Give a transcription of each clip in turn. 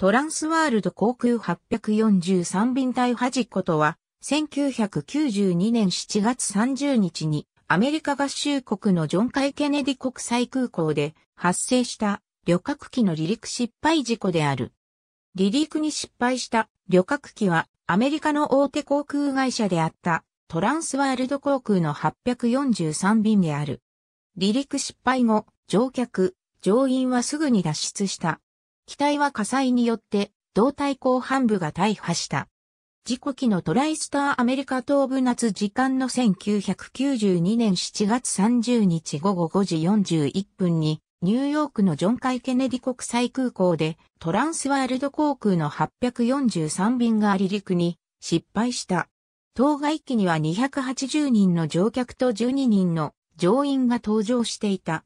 トランスワールド航空843便隊ハジコとは、1992年7月30日にアメリカ合衆国のジョン・カイ・ケネディ国際空港で発生した旅客機の離陸失敗事故である。離陸に失敗した旅客機はアメリカの大手航空会社であったトランスワールド航空の843便である。離陸失敗後、乗客、乗員はすぐに脱出した。機体は火災によって胴体後半部が大破した。事故機のトライスターアメリカ東部夏時間の1992年7月30日午後5時41分にニューヨークのジョン・カイ・ケネディ国際空港でトランスワールド航空の843便が離陸に失敗した。当該機には280人の乗客と12人の乗員が搭乗していた。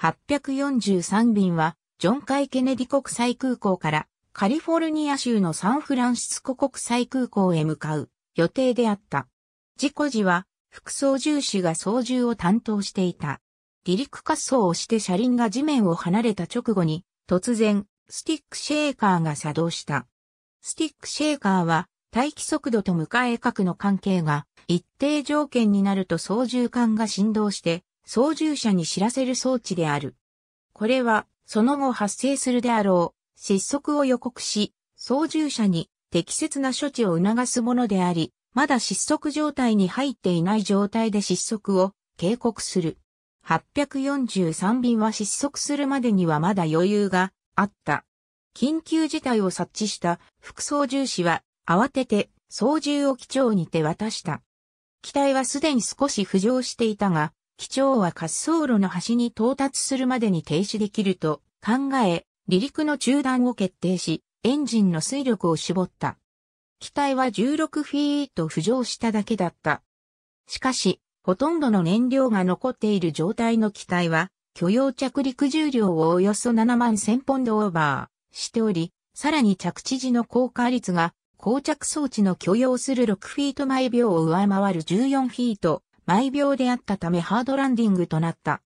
843便はジョン・カイ・ケネディ国際空港からカリフォルニア州のサンフランシスコ国際空港へ向かう予定であった。事故時は副操縦士が操縦を担当していた。離陸滑走をして車輪が地面を離れた直後に突然スティックシェーカーが作動した。スティックシェーカーは待機速度と向かえ角の関係が一定条件になると操縦桿が振動して操縦者に知らせる装置である。これはその後発生するであろう、失速を予告し、操縦者に適切な処置を促すものであり、まだ失速状態に入っていない状態で失速を警告する。843便は失速するまでにはまだ余裕があった。緊急事態を察知した副操縦士は慌てて操縦を機長に手渡した。機体はすでに少し浮上していたが、機長は滑走路の端に到達するまでに停止できると考え、離陸の中断を決定し、エンジンの水力を絞った。機体は16フィート浮上しただけだった。しかし、ほとんどの燃料が残っている状態の機体は、許容着陸重量をおよそ7万1000ポンドオーバーしており、さらに着地時の降下率が、降着装置の許容する6フィート毎秒を上回る14フィート毎秒であったためハードランディングとなった。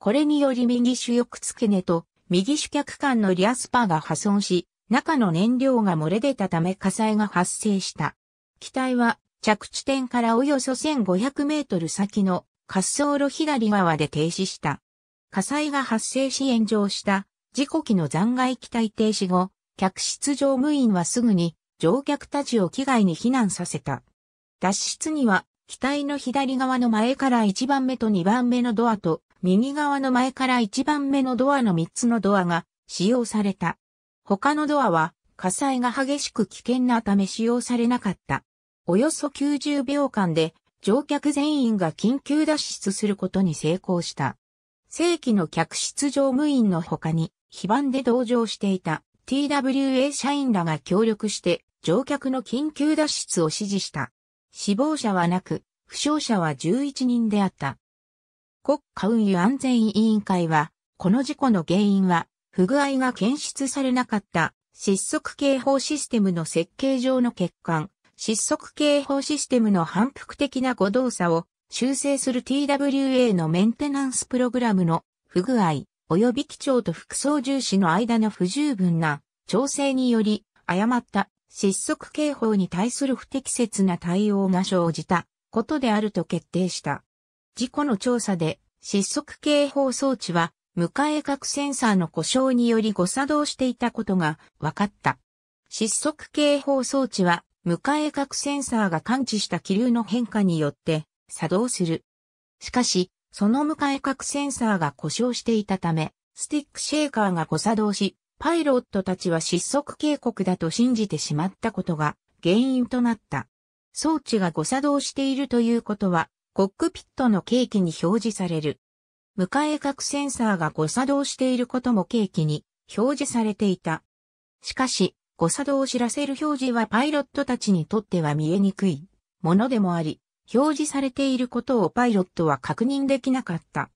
これにより右主翼付け根と右主脚間のリアスパが破損し、中の燃料が漏れ出たため火災が発生した。機体は着地点からおよそ1500メートル先の滑走路左側で停止した。火災が発生し炎上した事故機の残骸機体停止後、客室乗務員はすぐに乗客たちを機外に避難させた。脱出には額の左側の前から1番目と2番目のドアと、右側の前から1番目のドアの3つのドアが使用された。他のドアは火災が激しく危険なため使用されなかった。およそ90秒間で乗客全員が緊急脱出することに成功した。正規の客室乗務員の他に、非番で同乗していた TWA 社員らが協力して乗客の緊急脱出を指示した。死亡者はなく、負傷者は11人であった。国家運輸安全委員会は、この事故の原因は、不具合が検出されなかった失速警報システムの設計上の欠陥、失速警報システムの反復的な誤動作を修正する TWA のメンテナンスプログラムの不具合、及び機長と副操縦士の間の不十分な調整により誤った失速警報に対する不適切な対応が生じたことであると決定した。事故の調査で失速警報装置はかい角センサーの故障により誤作動していたことが分かった。失速警報装置はかい角センサーが感知した気流の変化によって作動する。しかし、そのかい角センサーが故障していたため、スティックシェーカーが誤作動し、パイロットたちは失速警告だと信じてしまったことが原因となった。装置が誤作動しているということは、コックピットの契機に表示される。迎え角センサーが誤作動していることも契機に表示されていた。しかし、誤作動を知らせる表示はパイロットたちにとっては見えにくいものでもあり、表示されていることをパイロットは確認できなかった。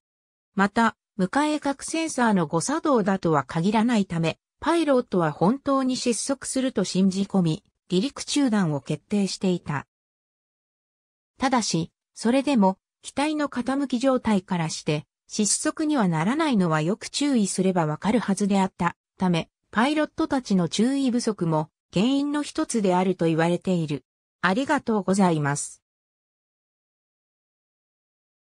また、迎え角センサーの誤作動だとは限らないため、パイロットは本当に失速すると信じ込み、離陸中断を決定していた。ただし、それでも、機体の傾き状態からして、失速にはならないのはよく注意すればわかるはずであったため、パイロットたちの注意不足も原因の一つであると言われている。ありがとうございます。